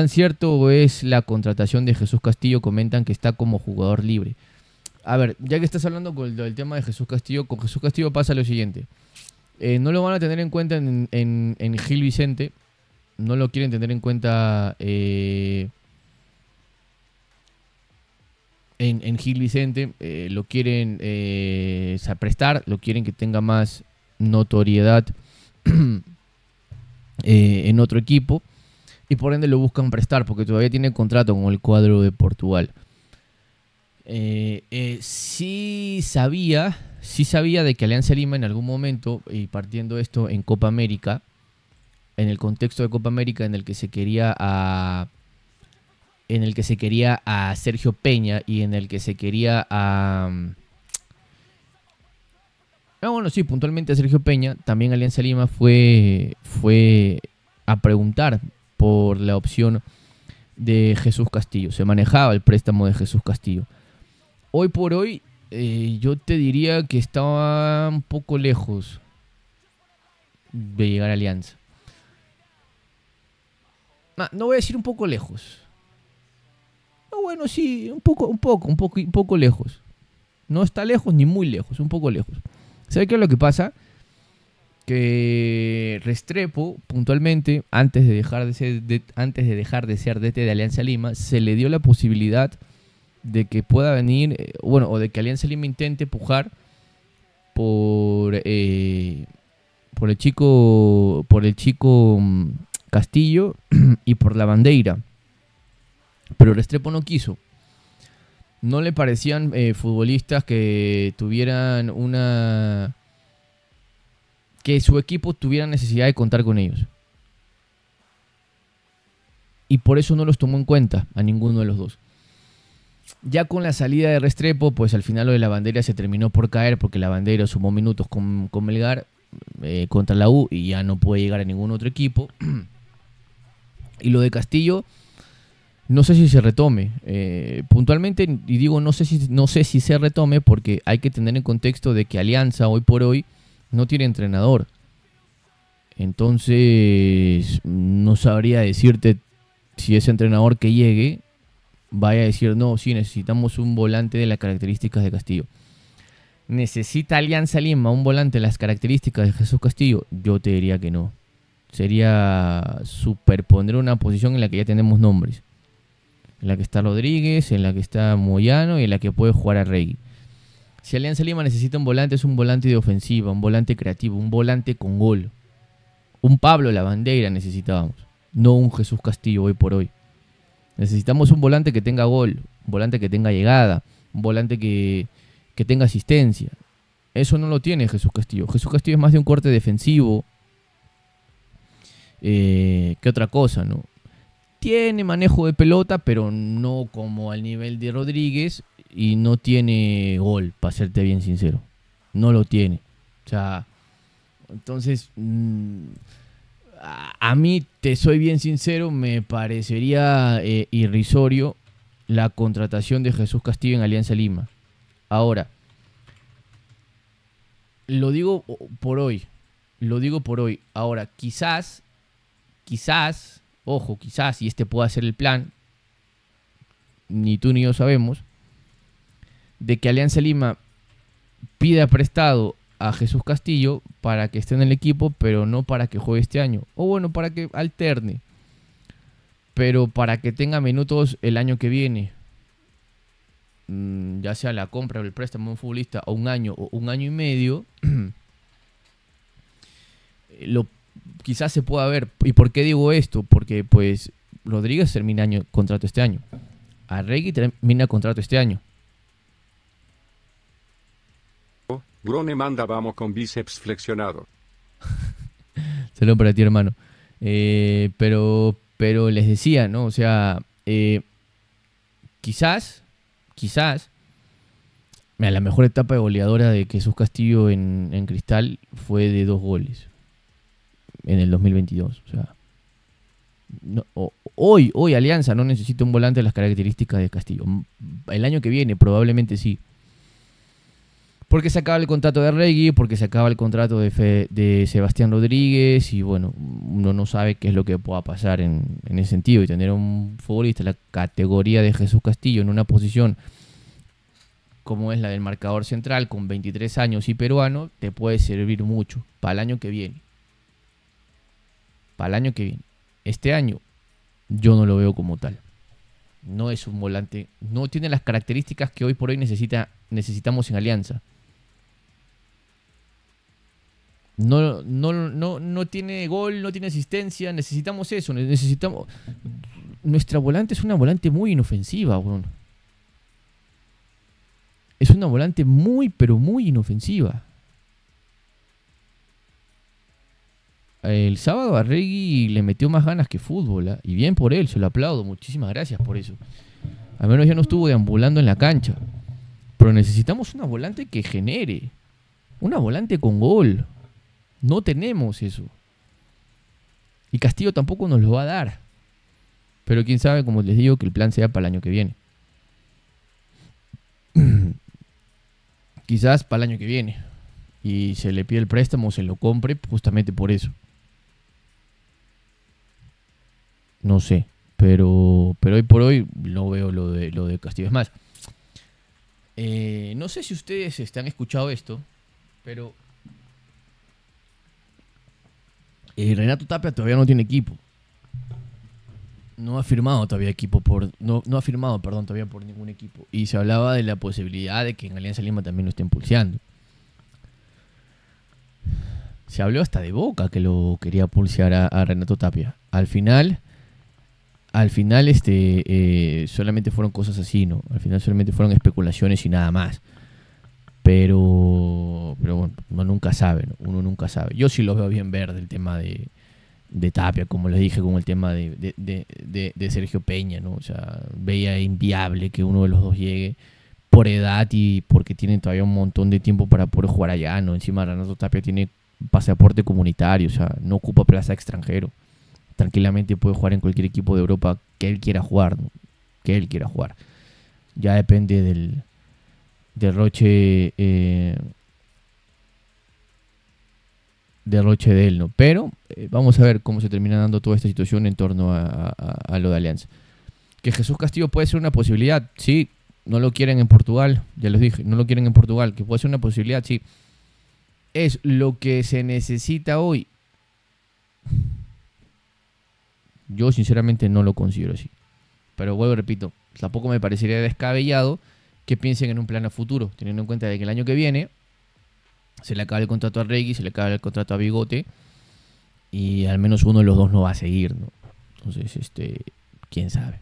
tan cierto es la contratación de Jesús Castillo? Comentan que está como jugador libre. A ver, ya que estás hablando con, del tema de Jesús Castillo, con Jesús Castillo pasa lo siguiente. Eh, no lo van a tener en cuenta en, Gil Vicente. No lo quieren tener en cuenta eh, en, Gil Vicente. Eh, lo quieren prestar, lo quieren que tenga más notoriedad en otro equipo y por ende lo buscan prestar porque todavía tiene contrato con el cuadro de Portugal. Eh, eh, sí sabía, sí sabía de que Alianza Lima en algún momento, y partiendo esto en Copa América, en el contexto de Copa América en el que se quería a en el que se quería a Sergio Peña y en el que se quería a ah, bueno, sí, puntualmente a Sergio Peña, también Alianza Lima fue, fue a preguntar por la opción de Jesús Castillo. Se manejaba el préstamo de Jesús Castillo. Hoy por hoy eh, yo te diría que estaba un poco lejos de llegar a Alianza. No, voy a decir un poco lejos. bueno, sí, un poco, un poco, un poco, un poco lejos. No está lejos ni muy lejos, un poco lejos. ¿Sabes qué es lo que pasa? que Restrepo, puntualmente, antes de dejar de ser, antes de dejar de ser DT de Alianza Lima, se le dio la posibilidad de que pueda venir, eh, bueno, o de que Alianza Lima intente pujar por, eh, por el chico, por el chico mm, Castillo y por la bandera. Pero Restrepo no quiso. No le parecían eh, futbolistas que tuvieran una que su equipo tuviera necesidad de contar con ellos. Y por eso no los tomó en cuenta a ninguno de los dos. Ya con la salida de Restrepo, pues al final lo de la bandera se terminó por caer porque la bandera sumó minutos con, Melgar eh, contra la U y ya no puede llegar a ningún otro equipo. y lo de Castillo, no sé si se retome. Eh, puntualmente, y digo no sé, si, no sé si se retome porque hay que tener en contexto de que Alianza hoy por hoy no tiene entrenador. Entonces, no sabría decirte si ese entrenador que llegue vaya a decir, no, sí, necesitamos un volante de las características de Castillo. ¿Necesita Alianza Lima un volante de las características de Jesús Castillo? Yo te diría que no. Sería superponer una posición en la que ya tenemos nombres. En la que está Rodríguez, en la que está Moyano y en la que puede jugar a Rey. Si Alianza Lima necesita un volante, es un volante de ofensiva, un volante creativo, un volante con gol. Un Pablo la bandera necesitábamos, no un Jesús Castillo hoy por hoy. Necesitamos un volante que tenga gol, un volante que tenga llegada, un volante que, tenga asistencia. Eso no lo tiene Jesús Castillo. Jesús Castillo es más de un corte defensivo eh, que otra cosa, ¿no? Tiene manejo de pelota, pero no como al nivel de Rodríguez y no tiene gol, para serte bien sincero. No lo tiene. O sea, entonces, mm, a mí, te soy bien sincero, me parecería eh, irrisorio la contratación de Jesús Castillo en Alianza Lima. Ahora, lo digo por hoy, lo digo por hoy. Ahora, quizás, quizás, ojo, quizás, y este pueda ser el plan, ni tú ni yo sabemos, de que Alianza Lima pida prestado a Jesús Castillo para que esté en el equipo, pero no para que juegue este año. O bueno, para que alterne. Pero para que tenga minutos el año que viene. Mm, ya sea la compra o el préstamo de un futbolista o un año o un año y medio. lo, quizás se pueda ver. ¿Y por qué digo esto? Porque pues Rodríguez termina año, contrato este año. Arregui termina contrato este año. Grone manda vamos con bíceps flexionado. Salud para ti, hermano. Eh, pero, pero les decía, ¿no? O sea, eh, quizás, quizás, a la mejor etapa de goleadora de Jesús Castillo en, en Cristal fue de dos goles en el 2022. O sea, hoy, hoy Alianza no necesita un volante de las características de Castillo. El año que viene probablemente sí porque se acaba el contrato de Regui, porque se acaba el contrato de, de Sebastián Rodríguez y bueno, uno no sabe qué es lo que pueda pasar en, ese sentido. Y tener un futbolista de la categoría de Jesús Castillo en una posición como es la del marcador central con 23 años y peruano, te puede servir mucho para el año que viene. Para el año que viene. Este año yo no lo veo como tal. No es un volante, no tiene las características que hoy por hoy necesita, necesitamos en Alianza. No, no, no, no tiene gol, no tiene asistencia. Necesitamos eso. Necesitamos. Nuestra volante es una volante muy inofensiva, Es una volante muy, pero muy inofensiva. El sábado a le metió más ganas que fútbol. ¿ah? Y bien por él, se lo aplaudo. Muchísimas gracias por eso. Al menos ya no estuvo deambulando en la cancha. Pero necesitamos una volante que genere. Una volante con gol. No tenemos eso. Y Castillo tampoco nos lo va a dar. Pero quién sabe, como les digo, que el plan sea para el año que viene. Quizás para el año que viene. Y se le pide el préstamo, se lo compre justamente por eso. No sé. Pero, pero hoy por hoy no veo lo de, lo de Castillo. Es más, eh, no sé si ustedes están escuchado esto, pero Renato Tapia todavía no tiene equipo. No ha firmado todavía equipo por. No, ha firmado, perdón, todavía por ningún equipo. Y se hablaba de la posibilidad de que en Alianza Lima también lo estén pulseando. Se habló hasta de Boca que lo quería pulsear a, Renato Tapia. Al final, al final este, eh, solamente fueron cosas así, ¿no? Al final solamente fueron especulaciones y nada más. Pero pero bueno, uno nunca sabe, uno nunca sabe. Yo sí lo veo bien verde el tema de, Tapia, como les dije, con el tema de, Sergio Peña, ¿no? O sea, veía inviable que uno de los dos llegue por edad y porque tiene todavía un montón de tiempo para poder jugar allá, ¿no? Encima Renato Tapia tiene pasaporte comunitario, o sea, no ocupa plaza extranjero. Tranquilamente puede jugar en cualquier equipo de Europa que él quiera jugar, Que él quiera jugar. Ya depende del derroche eh, derroche de él, ¿no? Pero eh, vamos a ver cómo se termina dando toda esta situación en torno a, lo de Alianza. Que Jesús Castillo puede ser una posibilidad, sí, no lo quieren en Portugal, ya les dije, no lo quieren en Portugal, que puede ser una posibilidad, sí. Es lo que se necesita hoy. Yo sinceramente no lo considero así. Pero vuelvo, repito, tampoco me parecería descabellado que piensen en un plan a futuro, teniendo en cuenta de que el año que viene se le acaba el contrato a Reggie, se le acaba el contrato a Bigote y al menos uno de los dos no va a seguir, ¿no? Entonces, este, quién sabe.